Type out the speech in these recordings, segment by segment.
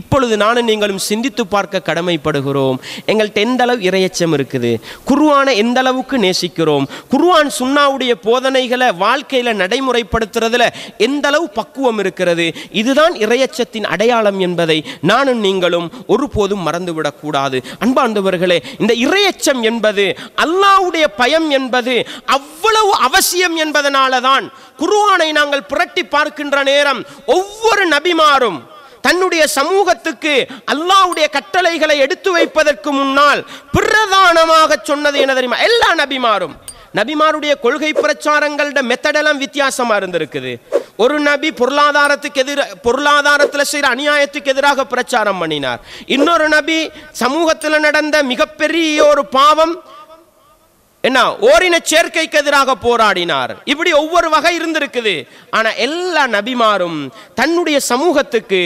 இப்பொழுது நானும் நீங்களும் சிந்தித்து பார்க்க கடமைப்படுகிறோம் எங்கள்கிட்ட எந்த அளவு இரையச்சம் இருக்குது குருவானை எந்த அளவுக்கு நேசிக்கிறோம் குருவான் சுண்ணாவுடைய போதனைகளை வாழ்க்கையில் நடைமுறைப்படுத்துறதுல எந்த அளவு பக்குவம் இருக்கிறது இதுதான் இரையச்சத்தின் அடையாளம் என்பதை நானும் நீங்களும் ஒருபோதும் மறந்துவிடக்கூடாது அன்பாந்தவர்களே இந்த இரையச்சம் என்பது அல்லாவுடைய பயம் என்பது அவ்வளவு அவசியம் என்பதனால தான் குருவானை நாங்கள் புரட்டி பார்க்கின்ற நேரம் ஒவ்வொரு நபிமாரும் தன்னுடைய சமூகத்துக்கு அல்லாவுடைய கட்டளைகளை எடுத்து வைப்பதற்கு முன்னால் பிரதானமாக சொன்னது என தெரியுமா எல்லா நபிமாரும் நபிமாருடைய கொள்கை பிரச்சாரங்களோட மெத்தடெல்லாம் வித்தியாசமா இருந்திருக்குது ஒரு நபி பொருளாதாரத்துக்கு எதிர பொருளாதாரத்தில் செய்கிற அநியாயத்துக்கு எதிராக பிரச்சாரம் பண்ணினார் இன்னொரு நபி சமூகத்தில் நடந்த மிகப்பெரிய ஒரு பாவம் என்ன ஓரின சேர்க்கைக்கு எதிராக போராடினார் இப்படி ஒவ்வொரு வகை இருந்திருக்குது ஆனா எல்லா நபிமாரும் தன்னுடைய சமூகத்துக்கு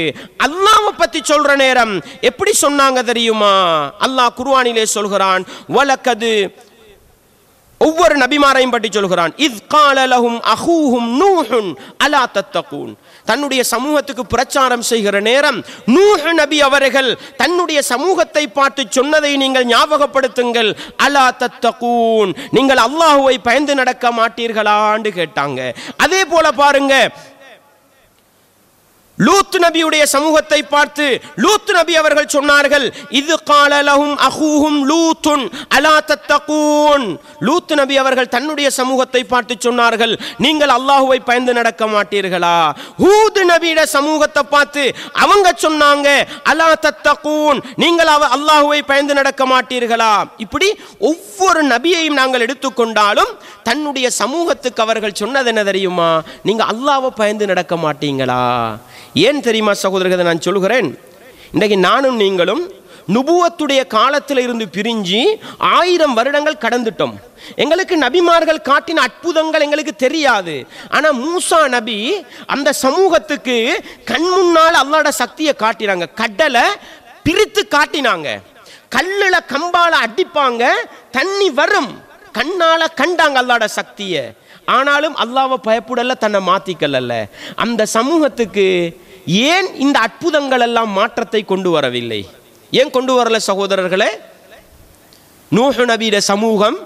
அல்லாவை பத்தி சொல்ற நேரம் எப்படி சொன்னாங்க தெரியுமா அல்லாஹ் குர்வானிலே சொல்கிறான் வழக்கது ஒவ்வொரு நபிமாரையும் பற்றி சொல்கிறான் அஹூஹும் நூஹுன் அலா தன்னுடைய சமூகத்துக்கு பிரச்சாரம் செய்கிற நேரம் நூஹு நபி அவர்கள் தன்னுடைய சமூகத்தை பார்த்து சொன்னதை நீங்கள் ஞாபகப்படுத்துங்கள் அலா தத்தகூன் நீங்கள் அல்லாஹுவை பயந்து நடக்க மாட்டீர்களான்னு கேட்டாங்க அதே போல பாருங்க லூத்து நபியுடைய சமூகத்தை பார்த்து லூத்து நபி அவர்கள் சொன்னார்கள் இது காலலகும் அகூஹும் லூத்துன் அலா தத்தகூன் லூத்து நபி அவர்கள் தன்னுடைய சமூகத்தை பார்த்து சொன்னார்கள் நீங்கள் அல்லாஹுவை பயந்து நடக்க மாட்டீர்களா ஹூது நபியிட சமூகத்தை பார்த்து அவங்க சொன்னாங்க அலா தத்தகூன் நீங்கள் அவ அல்லாஹுவை பயந்து நடக்க மாட்டீர்களா இப்படி ஒவ்வொரு நபியையும் நாங்கள் எடுத்துக்கொண்டாலும் தன்னுடைய சமூகத்துக்கு அவர்கள் சொன்னது என்ன தெரியுமா நீங்கள் அல்லாவை பயந்து நடக்க மாட்டீங்களா ஏன் தெரியுமா சகோதரர்களை நான் சொல்கிறேன் இன்றைக்கு நானும் நீங்களும் நுபுவத்துடைய காலத்தில் இருந்து பிரிஞ்சு ஆயிரம் வருடங்கள் கடந்துட்டோம் எங்களுக்கு நபிமார்கள் காட்டின அற்புதங்கள் எங்களுக்கு தெரியாது ஆனால் மூசா நபி அந்த சமூகத்துக்கு கண் முன்னால் அல்லாட சக்தியை காட்டினாங்க கடலை பிரித்து காட்டினாங்க கல்லில் கம்பால் அடிப்பாங்க தண்ணி வரும் கண்ணால கண்டாங்க அல்லாட சக்தியை ஆனாலும் அல்லாவை பயப்புடல தன்னை மாற்றிக்கல்ல அந்த சமூகத்துக்கு ஏன் இந்த அற்புதங்கள் எல்லாம் மாற்றத்தை கொண்டு வரவில்லை ஏன் கொண்டு வரல சகோதரர்களே நூஹு நபீர சமூகம்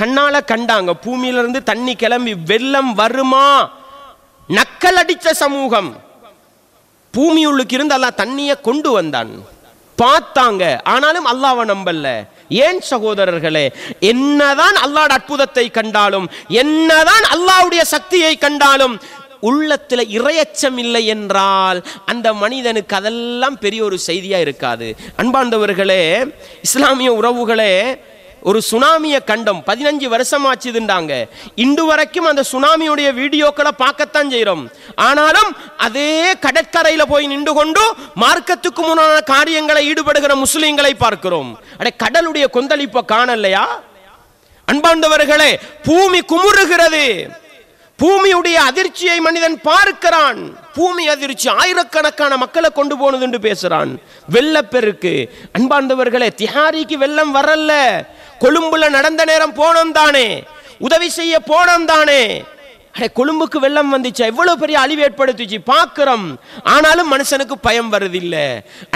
கண்ணால கண்டாங்க பூமியிலிருந்து தண்ணி கிளம்பி வெள்ளம் வருமா நக்கல் அடித்த சமூகம் பூமி உள்ளுக்கு இருந்து அல்லாஹ் தண்ணியை கொண்டு வந்தான் பார்த்தாங்க ஆனாலும் அல்லாவை நம்பல ஏன் சகோதரர்களே என்னதான் அல்லாட அற்புதத்தை கண்டாலும் என்னதான் அல்லாவுடைய சக்தியை கண்டாலும் உள்ளத்தில் இரையச்சம் இல்லை என்றால் அந்த மனிதனுக்கு அதெல்லாம் பெரிய ஒரு செய்தியாக இருக்காது அன்பாண்டவர்களே இஸ்லாமிய உறவுகளே ஒரு சுனாமியை கண்டம் பதினஞ்சு வருஷம் ஆச்சுதுண்டாங்க இன்று வரைக்கும் அந்த சுனாமியுடைய வீடியோக்களை பார்க்கத்தான் செய்கிறோம் ஆனாலும் அதே கடற்கரையில் போய் நின்று கொண்டு மார்க்கத்துக்கு முன்னான காரியங்களை ஈடுபடுகிற முஸ்லீம்களை பார்க்கிறோம் அடே கடலுடைய கொந்தளிப்பை காணலையா அன்பாண்டவர்களே பூமி குமுறுகிறது பூமியுடைய அதிர்ச்சியை மனிதன் பார்க்கிறான் பூமி அதிர்ச்சி ஆயிரக்கணக்கான மக்களை கொண்டு போனது என்று பேசுறான் வெள்ளப்பெருக்கு அன்பாண்டவர்களே திஹாரிக்கு வெள்ளம் வரல கொழும்புல நடந்த நேரம் போனோம் தானே உதவி செய்ய போனோம் தானே அடே கொழும்புக்கு வெள்ளம் வந்துச்சா எவ்வளோ பெரிய அழிவு ஏற்படுத்துச்சு பார்க்குறோம் ஆனாலும் மனுஷனுக்கு பயம் வருதில்லை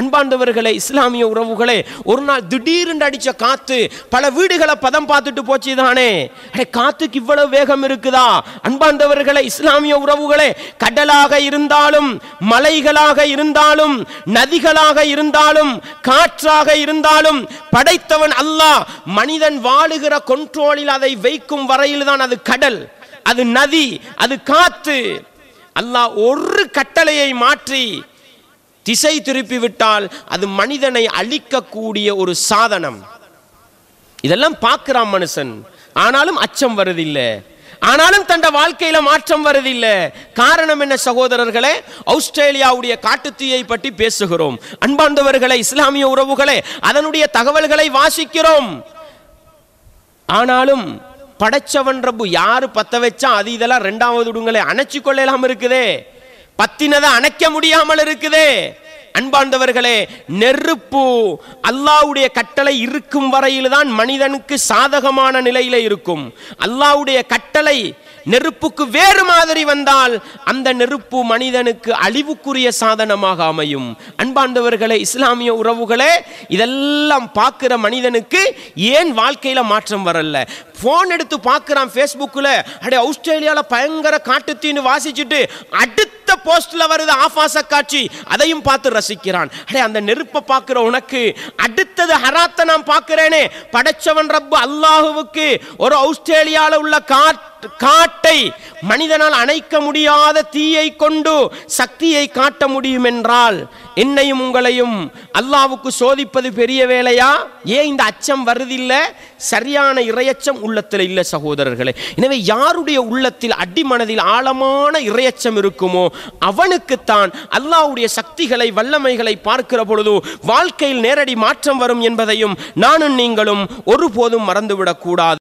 அன்பாண்டவர்களே இஸ்லாமிய உறவுகளே ஒரு நாள் திடீர்னு அடித்த காற்று பல வீடுகளை பதம் பார்த்துட்டு போச்சு தானே அடே காத்துக்கு இவ்வளவு வேகம் இருக்குதா அன்பாண்டவர்களே இஸ்லாமிய உறவுகளே கடலாக இருந்தாலும் மலைகளாக இருந்தாலும் நதிகளாக இருந்தாலும் காற்றாக இருந்தாலும் படைத்தவன் அல்லாஹ் மனிதன் வாழுகிற கொண்ட்ரோலில் அதை வைக்கும் வரையில் தான் அது கடல் அது நதி அது காத்து அல்லாஹ் ஒரு கட்டளையை மாற்றி திசை திருப்பிவிட்டால் அது மனிதனை அழிக்கக்கூடிய ஒரு சாதனம் இதெல்லாம் பார்க்கிறான் மனுஷன் ஆனாலும் அச்சம் வருதில்லை ஆனாலும் தண்ட வாழ்க்கையில மாற்றம் வருதில்லை காரணம் என்ன சகோதரர்களே ஆஸ்திரேலியாவுடைய காட்டுத்தீயை பற்றி பேசுகிறோம் அன்பார்ந்தவர்களை இஸ்லாமிய உறவுகளை அதனுடைய தகவல்களை வாசிக்கிறோம் ஆனாலும் படைச்சவன் ரப்பு யார் பற்ற வச்சா அது இதெல்லாம் ரெண்டாவது உடுங்களை அணைச்சு கொள்ளலாம் இருக்குதே பத்தினதை அணைக்க முடியாமல் இருக்குதே அன்பார்ந்தவர்களே நெருப்பு அல்லாவுடைய கட்டளை இருக்கும் வரையில்தான் மனிதனுக்கு சாதகமான நிலையில இருக்கும் அல்லாவுடைய கட்டளை நெருப்புக்கு வேறு மாதிரி வந்தால் அந்த நெருப்பு மனிதனுக்கு அழிவுக்குரிய சாதனமாக அமையும் அன்பாண்டவர்களே இஸ்லாமிய உறவுகளே இதெல்லாம் பார்க்குற மனிதனுக்கு ஏன் வாழ்க்கையில் மாற்றம் வரல ஃபோன் எடுத்து பார்க்குறான் ஃபேஸ்புக்கில் அப்படியே ஆஸ்திரேலியாவில் பயங்கர காட்டுத்தீன்னு வாசிச்சுட்டு அடுத்த போஸ்டில் வருது ஆபாச காட்சி அதையும் பார்த்து ரசிக்கிறான் அடே அந்த நெருப்பை பார்க்குற உனக்கு அடுத்தது ஹராத்தை நான் பார்க்குறேனே படைச்சவன் ரப்பு அல்லாஹுவுக்கு ஒரு ஆஸ்திரேலியாவில் உள்ள காற்று காட்டை மனிதனால் அணைக்க முடியாத தீயை கொண்டு சக்தியை காட்ட முடியும் என்றால் என்னையும் உங்களையும் அல்லாவுக்கு சோதிப்பது பெரிய வேலையா ஏன் இந்த அச்சம் வருதில்ல சரியான இறையச்சம் உள்ளத்தில் இல்லை சகோதரர்களே எனவே யாருடைய உள்ளத்தில் அடிமனதில் ஆழமான இறையச்சம் இருக்குமோ அவனுக்குத்தான் அல்லாவுடைய சக்திகளை வல்லமைகளை பார்க்கிற பொழுது வாழ்க்கையில் நேரடி மாற்றம் வரும் என்பதையும் நானும் நீங்களும் ஒருபோதும் மறந்துவிடக்கூடாது